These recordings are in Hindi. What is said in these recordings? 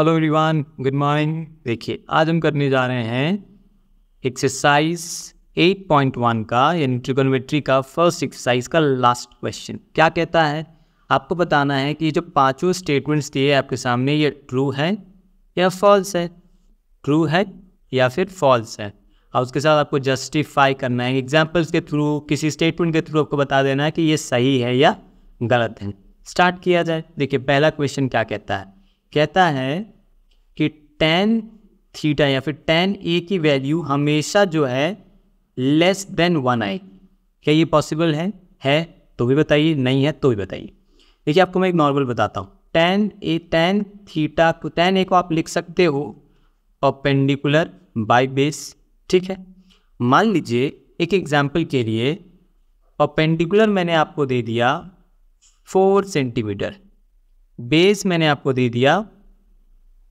हेलो एवरीवन गुड मॉर्निंग देखिए आज हम करने जा रहे हैं एक्सरसाइज 8.1 का यानी ट्रिगोनोमेट्री का फर्स्ट एक्सरसाइज का लास्ट क्वेश्चन क्या कहता है आपको बताना है कि जो पांचों स्टेटमेंट्स दिए आपके सामने ये ट्रू है या फॉल्स है ट्रू है या फिर फॉल्स है और उसके साथ आपको जस्टिफाई करना है एग्जाम्पल्स के थ्रू किसी स्टेटमेंट के थ्रू आपको बता देना है कि ये सही है या गलत है स्टार्ट किया जाए देखिए पहला क्वेश्चन क्या कहता है कहता है कि टेन थीटा या फिर टेन ए की वैल्यू हमेशा जो है लेस देन वन आए क्या ये पॉसिबल है है तो भी बताइए नहीं है तो भी बताइए देखिए आपको मैं एक नॉर्मल बताता हूँ टेन ए टेन थीटा को टेन ए को आप लिख सकते हो परपेंडिकुलर बाय बेस ठीक है मान लीजिए एक एग्जाम्पल के लिए परपेंडिकुलर मैंने आपको दे दिया फोर सेंटीमीटर बेस मैंने आपको दे दिया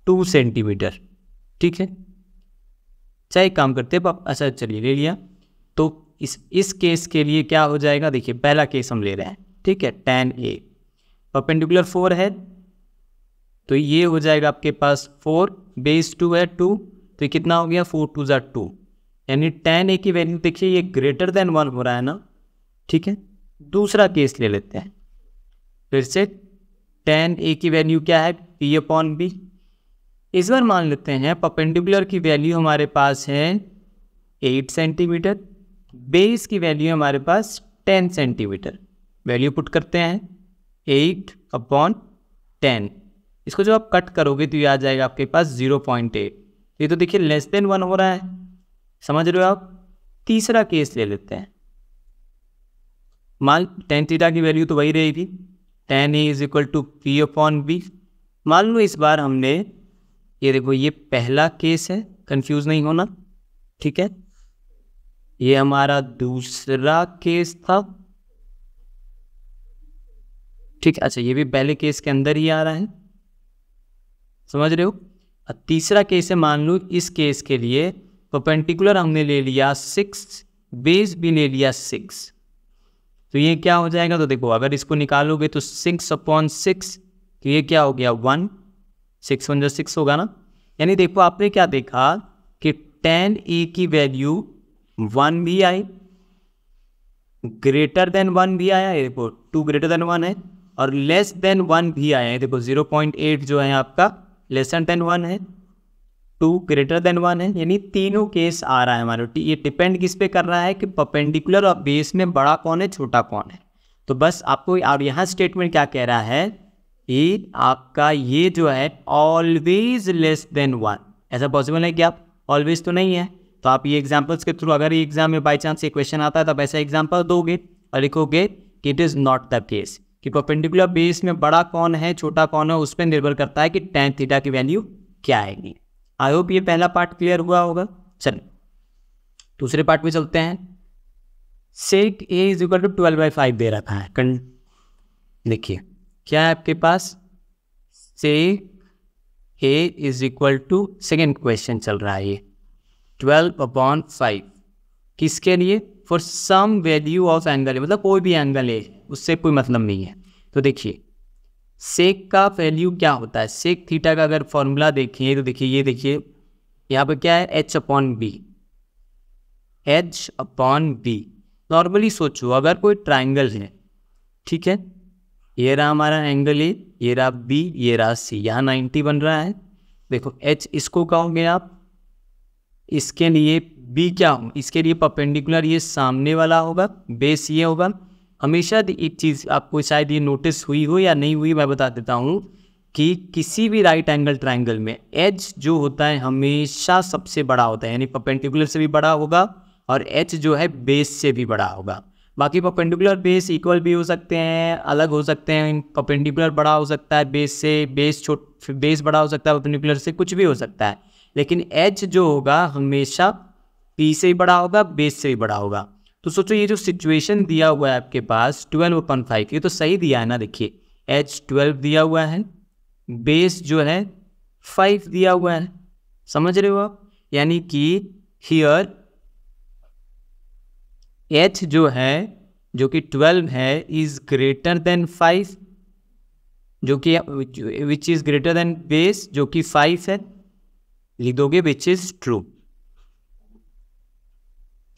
टू सेंटीमीटर ठीक है चाहे एक काम करते हैं अच्छा चलिए ले लिया तो इस इस केस के लिए क्या हो जाएगा देखिए पहला केस हम ले रहे हैं ठीक है टेन ए परपेंडिकुलर फोर है तो ये हो जाएगा आपके पास फोर बेस टू है टू तो कितना हो गया फोर टू ज़ार टू यानी टेन ए की वैल्यू देखिए ये ग्रेटर देन वन हो रहा है ना ठीक है दूसरा केस ले लेते हैं फिर से टेन ए की वैल्यू क्या है पी अपॉन बी इस बार मान लेते हैं परपेंडिकुलर की वैल्यू हमारे पास है एट सेंटीमीटर बेस की वैल्यू हमारे पास टेन सेंटीमीटर वैल्यू पुट करते हैं एट अपॉन टेन इसको जब आप कट करोगे तो ये आ जाएगा आपके पास ज़ीरो पॉइंट एट ये तो देखिए लेस देन वन हो रहा है समझ रहे हो आप तीसरा केस ले लेते हैं मान टेन थीटा की वैल्यू तो वही रहेगी tan A is equal to P upon B मान लो इस बार हमने ये देखो ये पहला केस है कंफ्यूज नहीं होना ठीक है ये हमारा दूसरा केस था ठीक है अच्छा ये भी पहले केस के अंदर ही आ रहा है समझ रहे हो तीसरा केस है मान लो इस केस के लिए परपेंटिकुलर हमने ले लिया सिक्स बेस भी ले लिया सिक्स तो ये क्या हो जाएगा तो देखो अगर इसको निकालोगे तो सिक्स अपॉन सिक्स तो ये क्या हो गया वन सिक्स वन जो सिक्स होगा ना यानी देखो आपने क्या देखा कि टेन ए e की वैल्यू वन भी आई ग्रेटर देन वन भी आया है देखो टू ग्रेटर देन वन है और लेस देन वन भी आया है देखो जीरो पॉइंट एट जो है आपका लेस देन वन है टू ग्रेटर देन वन है यानी तीनों केस आ रहा है हमारे तो ये डिपेंड किस पे कर रहा है कि पपेंडिकुलर और बेस में बड़ा कौन है छोटा कौन है तो बस आपको और यहाँ स्टेटमेंट क्या कह रहा है कि आपका ये जो है ऑलवेज लेस देन वन ऐसा पॉसिबल है कि आप ऑलवेज तो नहीं है तो आप ये एग्जाम्पल्स के थ्रू अगर ये एग्जाम में बाई चांस ये क्वेश्चन आता है तो आप ऐसा एग्जाम्पल दोगे और लिखोगे कि it is not the case कि पर्पेंडिकुलर बेस में बड़ा कौन है छोटा कौन है उस पर निर्भर करता है कि टेंथ थीटा की वैल्यू क्या आएगी आई होप ये पहला पार्ट क्लियर हुआ होगा चल दूसरे पार्ट में चलते हैं sec A is equal to twelve by five दे रखा है कंड देखिए क्या है आपके पास sec A is equal to second question चल रहा है ये ट्वेल्व अपॉन फाइव किसके लिए for some value of angle मतलब कोई भी एंगल है उससे कोई मतलब नहीं है तो देखिए सेक का वैल्यू क्या होता है सेक थीटा का अगर फॉर्मूला देखें तो देखिए ये देखिए यहाँ पर क्या है H upon B H upon B normally सोचो अगर कोई ट्राइंगल है ठीक है ये रहा हमारा एंगल ए ये रहा बी ये रहा सी यहाँ नाइन्टी बन रहा है देखो एच इसको कहोगे आप इसके लिए बी क्या हो इसके लिए परपेंडिकुलर ये सामने वाला होगा बेस ये होगा हमेशा एक चीज़ आपको शायद ये नोटिस हुई हो या नहीं हुई मैं बता देता हूँ कि किसी भी राइट एंगल ट्राइंगल में एच जो होता है हमेशा सबसे बड़ा होता है यानी पपेंटिकुलर से भी बड़ा होगा और एच जो है बेस से भी बड़ा होगा बाकी पपेंडिकुलर बेस इक्वल भी हो सकते हैं अलग हो सकते हैं पपेंडिकुलर बड़ा हो सकता है बेस से बेस छोट बेस बड़ा हो सकता है पपेंडिकुलर से कुछ भी हो सकता है लेकिन एच जो होगा हमेशा पी से ही बड़ा होगा बेस से ही बड़ा होगा तो सोचो ये जो सिचुएशन दिया हुआ है आपके पास ट्वेल्व अपन फाइव ये तो सही दिया है ना देखिए एच ट्वेल्व दिया हुआ है बेस जो है फाइव दिया हुआ है समझ रहे हो आप यानी कि हियर एच जो है जो कि ट्वेल्व है इज ग्रेटर देन फाइव जो कि which is greater than base जो कि फाइव है लिख दोगे विच इज़ ट्रू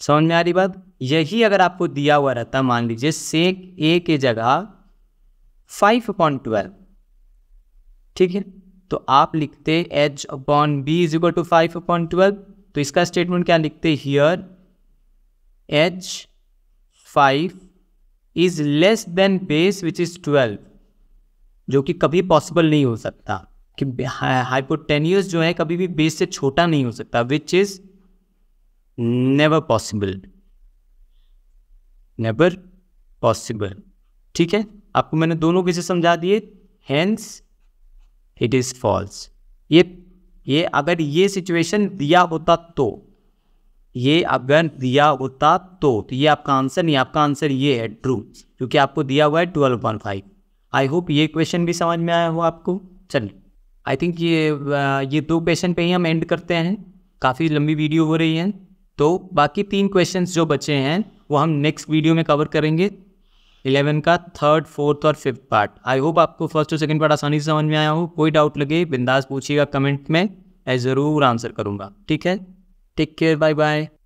समझ में आ रही बात यही अगर आपको दिया हुआ रहता मान लीजिए सेक ए के जगह फाइव अपॉन ट्वेल्व ठीक है तो आप लिखते H upon B is equal to five upon twelve तो इसका स्टेटमेंट क्या लिखते here H five is less than base which is twelve जो कि कभी पॉसिबल नहीं हो सकता कि हाइपोटेनियस जो है कभी भी बेस से छोटा नहीं हो सकता which is never possible never possible ठीक है आपको मैंने दोनों किसे समझा दिए हैंस इट इज़ फॉल्स ये ये अगर ये सिचुएशन दिया होता तो ये अगर दिया होता तो तो ये आपका आंसर नहीं आपका आंसर ये है ट्रू क्योंकि आपको दिया हुआ है twelve point five I hope ये क्वेश्चन भी समझ में आया हो आपको चल आई थिंक ये ये दो क्वेश्चन पे ही हम एंड करते हैं काफ़ी लंबी वीडियो हो रही है तो बाकी तीन क्वेश्चन जो बचे हैं वो हम नेक्स्ट वीडियो में कवर करेंगे इलेवन का थर्ड फोर्थ और फिफ्थ पार्ट आई होप आपको फर्स्ट और सेकेंड पार्ट आसानी से समझ में आया हो कोई डाउट लगे बिंदास पूछिएगा कमेंट में मैं ज़रूर आंसर करूँगा ठीक है टेक केयर बाय बाय